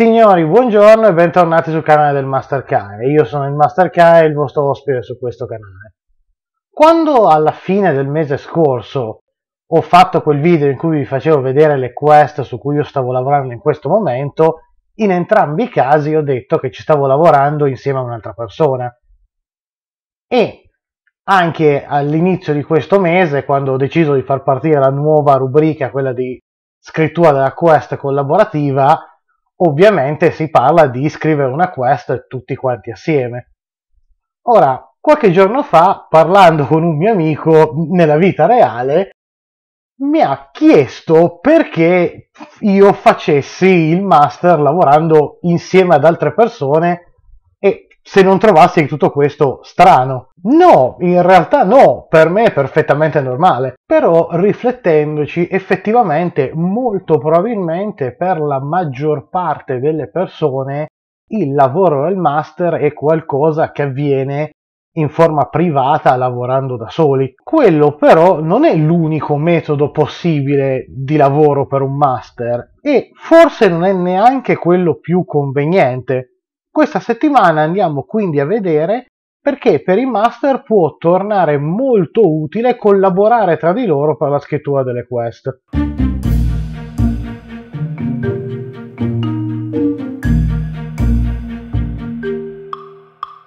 Signori, buongiorno e bentornati sul canale del Master Cane. Io sono il Master Cane, il vostro ospite su questo canale. Quando alla fine del mese scorso ho fatto quel video in cui vi facevo vedere le quest su cui io stavo lavorando in questo momento, in entrambi i casi ho detto che ci stavo lavorando insieme a un'altra persona. E anche all'inizio di questo mese, quando ho deciso di far partire la nuova rubrica, quella di scrittura della quest collaborativa, ovviamente si parla di scrivere una quest tutti quanti assieme. Ora, qualche giorno fa, parlando con un mio amico nella vita reale, mi ha chiesto perché io facessi il master lavorando insieme ad altre persone se non trovassi tutto questo strano. No, in realtà no, per me è perfettamente normale, però riflettendoci effettivamente molto probabilmente per la maggior parte delle persone il lavoro del master è qualcosa che avviene in forma privata lavorando da soli. Quello però non è l'unico metodo possibile di lavoro per un master e forse non è neanche quello più conveniente questa settimana andiamo quindi a vedere perché per i master può tornare molto utile collaborare tra di loro per la scrittura delle quest.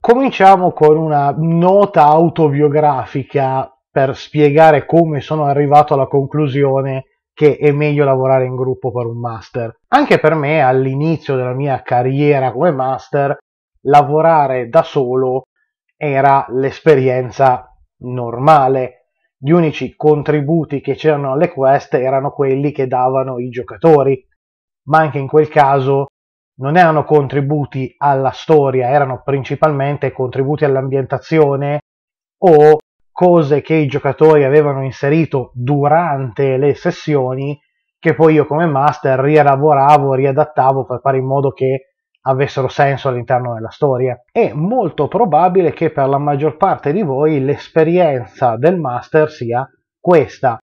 Cominciamo con una nota autobiografica per spiegare come sono arrivato alla conclusione che è meglio lavorare in gruppo per un master. Anche per me, all'inizio della mia carriera come master, lavorare da solo era l'esperienza normale. Gli unici contributi che c'erano alle quest erano quelli che davano i giocatori, ma anche in quel caso non erano contributi alla storia, erano principalmente contributi all'ambientazione o cose che i giocatori avevano inserito durante le sessioni che poi io come master rielaboravo, riadattavo per fare in modo che avessero senso all'interno della storia. È molto probabile che per la maggior parte di voi l'esperienza del master sia questa.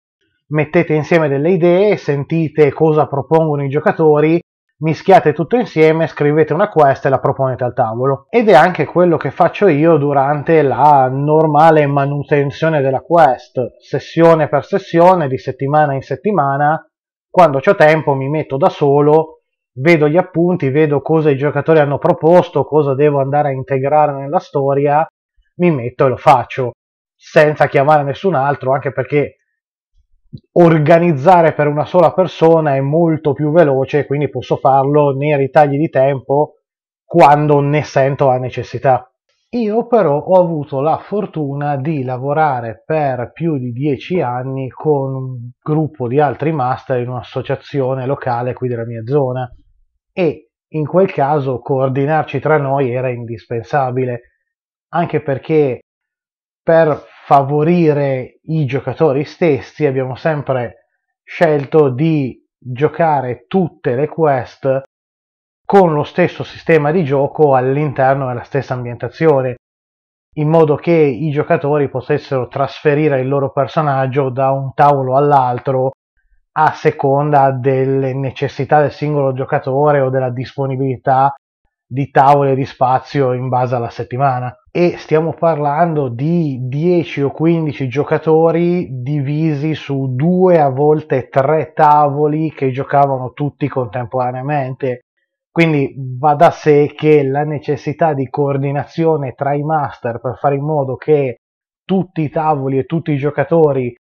Mettete insieme delle idee, sentite cosa propongono i giocatori mischiate tutto insieme, scrivete una quest e la proponete al tavolo. Ed è anche quello che faccio io durante la normale manutenzione della quest, sessione per sessione, di settimana in settimana. Quando ho tempo mi metto da solo, vedo gli appunti, vedo cosa i giocatori hanno proposto, cosa devo andare a integrare nella storia, mi metto e lo faccio, senza chiamare nessun altro, anche perché organizzare per una sola persona è molto più veloce, quindi posso farlo nei ritagli di tempo quando ne sento la necessità. Io però ho avuto la fortuna di lavorare per più di dieci anni con un gruppo di altri master in un'associazione locale qui della mia zona e in quel caso coordinarci tra noi era indispensabile, anche perché per favorire i giocatori stessi abbiamo sempre scelto di giocare tutte le quest con lo stesso sistema di gioco all'interno della stessa ambientazione, in modo che i giocatori potessero trasferire il loro personaggio da un tavolo all'altro a seconda delle necessità del singolo giocatore o della disponibilità di tavole di spazio in base alla settimana e stiamo parlando di 10 o 15 giocatori divisi su due a volte tre tavoli che giocavano tutti contemporaneamente quindi va da sé che la necessità di coordinazione tra i master per fare in modo che tutti i tavoli e tutti i giocatori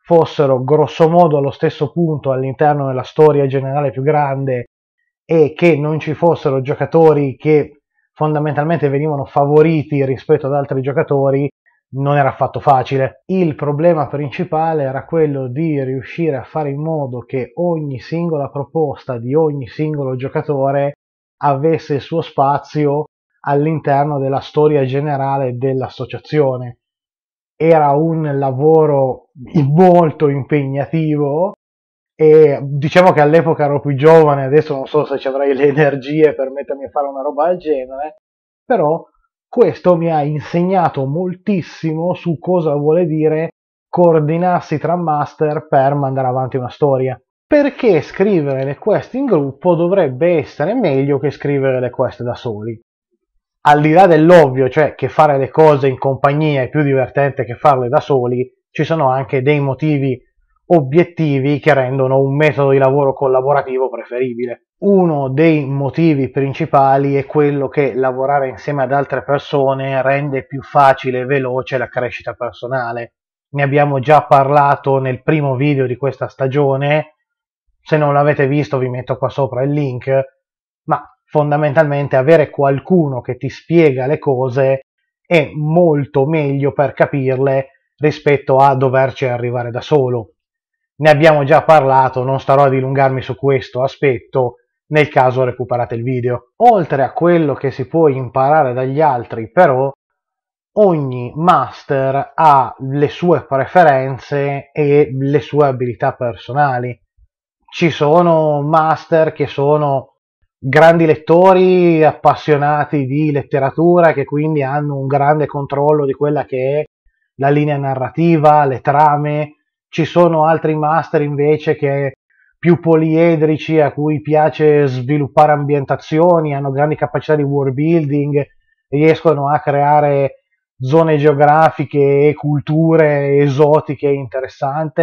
fossero grossomodo allo stesso punto all'interno della storia generale più grande e che non ci fossero giocatori che fondamentalmente venivano favoriti rispetto ad altri giocatori non era affatto facile. Il problema principale era quello di riuscire a fare in modo che ogni singola proposta di ogni singolo giocatore avesse il suo spazio all'interno della storia generale dell'associazione. Era un lavoro molto impegnativo e diciamo che all'epoca ero più giovane, adesso non so se ci avrei le energie per mettermi a fare una roba del genere, però questo mi ha insegnato moltissimo su cosa vuole dire coordinarsi tra master per mandare avanti una storia. Perché scrivere le quest in gruppo dovrebbe essere meglio che scrivere le quest da soli. Al di là dell'ovvio, cioè che fare le cose in compagnia è più divertente che farle da soli, ci sono anche dei motivi obiettivi che rendono un metodo di lavoro collaborativo preferibile. Uno dei motivi principali è quello che lavorare insieme ad altre persone rende più facile e veloce la crescita personale. Ne abbiamo già parlato nel primo video di questa stagione, se non l'avete visto vi metto qua sopra il link, ma fondamentalmente avere qualcuno che ti spiega le cose è molto meglio per capirle rispetto a doverci arrivare da solo ne abbiamo già parlato, non starò a dilungarmi su questo aspetto, nel caso recuperate il video. Oltre a quello che si può imparare dagli altri, però, ogni master ha le sue preferenze e le sue abilità personali. Ci sono master che sono grandi lettori, appassionati di letteratura, che quindi hanno un grande controllo di quella che è la linea narrativa, le trame, ci sono altri master invece che più poliedrici a cui piace sviluppare ambientazioni, hanno grandi capacità di world building, riescono a creare zone geografiche e culture esotiche interessanti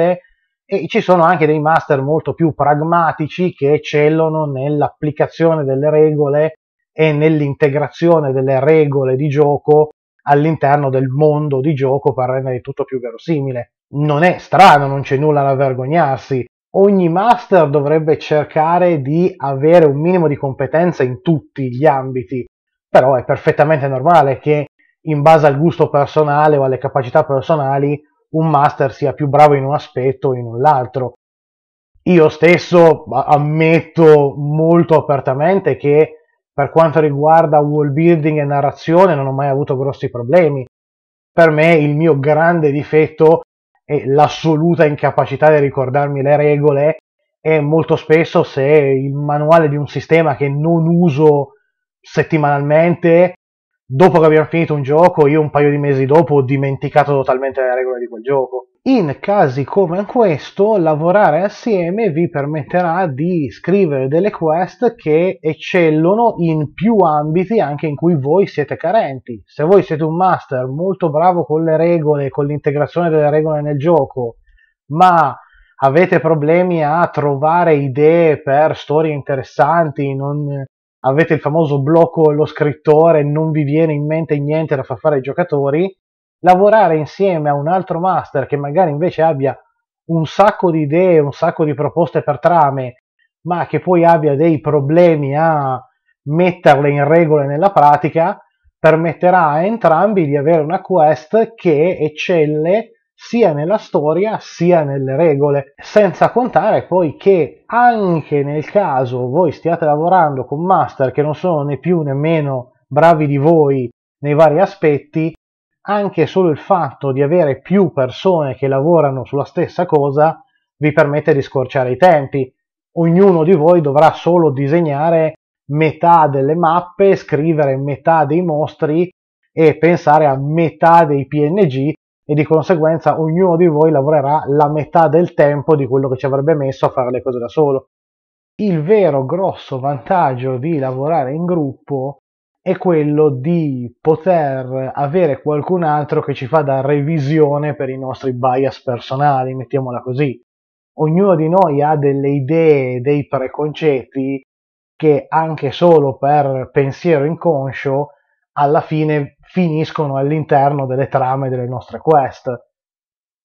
e ci sono anche dei master molto più pragmatici che eccellono nell'applicazione delle regole e nell'integrazione delle regole di gioco all'interno del mondo di gioco per rendere tutto più verosimile non è strano, non c'è nulla da vergognarsi. Ogni master dovrebbe cercare di avere un minimo di competenza in tutti gli ambiti, però è perfettamente normale che in base al gusto personale o alle capacità personali un master sia più bravo in un aspetto o in un altro. Io stesso ammetto molto apertamente che per quanto riguarda wall building e narrazione non ho mai avuto grossi problemi. Per me il mio grande difetto e l'assoluta incapacità di ricordarmi le regole e molto spesso se il manuale di un sistema che non uso settimanalmente, dopo che abbiamo finito un gioco, io un paio di mesi dopo ho dimenticato totalmente le regole di quel gioco. In casi come questo, lavorare assieme vi permetterà di scrivere delle quest che eccellono in più ambiti anche in cui voi siete carenti. Se voi siete un master molto bravo con le regole, con l'integrazione delle regole nel gioco, ma avete problemi a trovare idee per storie interessanti, non avete il famoso blocco allo scrittore, non vi viene in mente niente da far fare ai giocatori, lavorare insieme a un altro master che magari invece abbia un sacco di idee, un sacco di proposte per trame, ma che poi abbia dei problemi a metterle in regola nella pratica, permetterà a entrambi di avere una quest che eccelle sia nella storia sia nelle regole, senza contare poi che anche nel caso voi stiate lavorando con master che non sono né più né meno bravi di voi nei vari aspetti, anche solo il fatto di avere più persone che lavorano sulla stessa cosa vi permette di scorciare i tempi. Ognuno di voi dovrà solo disegnare metà delle mappe, scrivere metà dei mostri e pensare a metà dei PNG e di conseguenza ognuno di voi lavorerà la metà del tempo di quello che ci avrebbe messo a fare le cose da solo. Il vero grosso vantaggio di lavorare in gruppo è quello di poter avere qualcun altro che ci fa da revisione per i nostri bias personali, mettiamola così. Ognuno di noi ha delle idee, dei preconcetti che anche solo per pensiero inconscio alla fine finiscono all'interno delle trame delle nostre quest.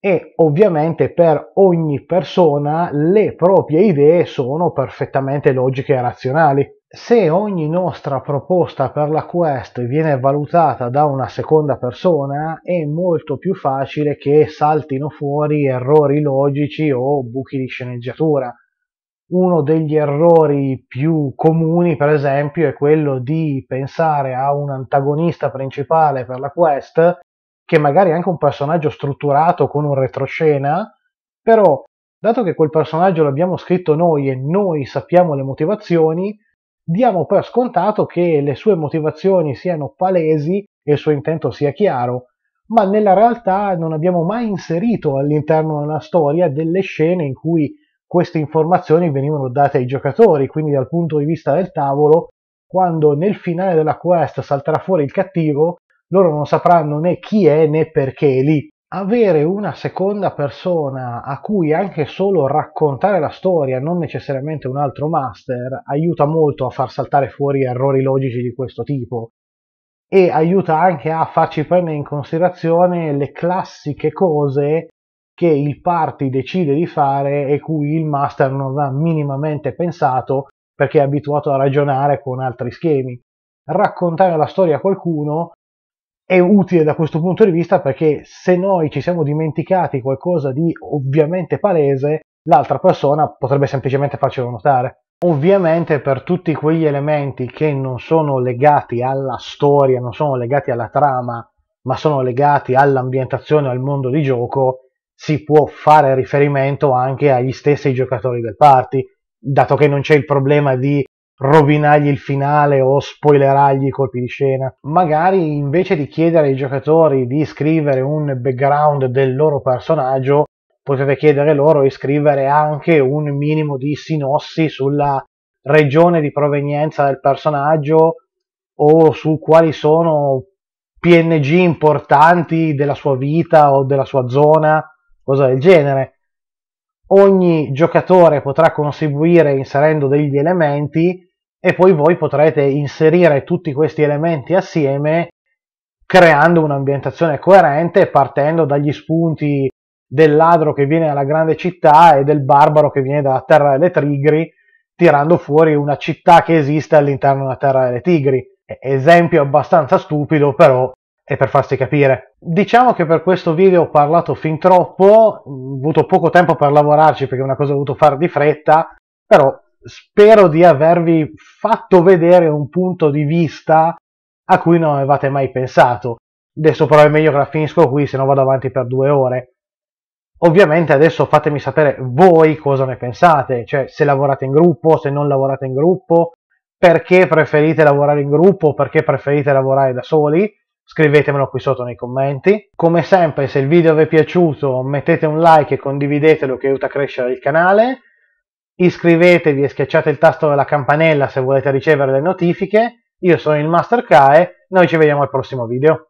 E ovviamente per ogni persona le proprie idee sono perfettamente logiche e razionali se ogni nostra proposta per la quest viene valutata da una seconda persona è molto più facile che saltino fuori errori logici o buchi di sceneggiatura. Uno degli errori più comuni, per esempio, è quello di pensare a un antagonista principale per la quest, che magari è anche un personaggio strutturato con un retroscena, però dato che quel personaggio l'abbiamo scritto noi e noi sappiamo le motivazioni, diamo per scontato che le sue motivazioni siano palesi e il suo intento sia chiaro, ma nella realtà non abbiamo mai inserito all'interno della storia delle scene in cui queste informazioni venivano date ai giocatori, quindi dal punto di vista del tavolo, quando nel finale della quest salterà fuori il cattivo, loro non sapranno né chi è né perché è lì avere una seconda persona a cui anche solo raccontare la storia, non necessariamente un altro master, aiuta molto a far saltare fuori errori logici di questo tipo e aiuta anche a farci prendere in considerazione le classiche cose che il party decide di fare e cui il master non ha minimamente pensato perché è abituato a ragionare con altri schemi. Raccontare la storia a qualcuno è utile da questo punto di vista perché se noi ci siamo dimenticati qualcosa di ovviamente palese, l'altra persona potrebbe semplicemente farcelo notare. Ovviamente per tutti quegli elementi che non sono legati alla storia, non sono legati alla trama, ma sono legati all'ambientazione, al mondo di gioco, si può fare riferimento anche agli stessi giocatori del party, dato che non c'è il problema di rovinargli il finale o spoilerargli i colpi di scena. Magari invece di chiedere ai giocatori di scrivere un background del loro personaggio, potete chiedere loro di scrivere anche un minimo di sinossi sulla regione di provenienza del personaggio o su quali sono PNG importanti della sua vita o della sua zona, cosa del genere ogni giocatore potrà contribuire inserendo degli elementi e poi voi potrete inserire tutti questi elementi assieme creando un'ambientazione coerente partendo dagli spunti del ladro che viene dalla grande città e del barbaro che viene dalla terra delle tigri tirando fuori una città che esiste all'interno della terra delle tigri esempio abbastanza stupido però e per farsi capire. Diciamo che per questo video ho parlato fin troppo, ho avuto poco tempo per lavorarci perché è una cosa ho dovuto fare di fretta, però spero di avervi fatto vedere un punto di vista a cui non avevate mai pensato. Adesso però è meglio che la finisco qui, se no vado avanti per due ore. Ovviamente adesso fatemi sapere voi cosa ne pensate, cioè se lavorate in gruppo, se non lavorate in gruppo, perché preferite lavorare in gruppo, perché preferite lavorare da soli scrivetemelo qui sotto nei commenti. Come sempre se il video vi è piaciuto mettete un like e condividetelo che aiuta a crescere il canale, iscrivetevi e schiacciate il tasto della campanella se volete ricevere le notifiche, io sono il Master Kae, noi ci vediamo al prossimo video.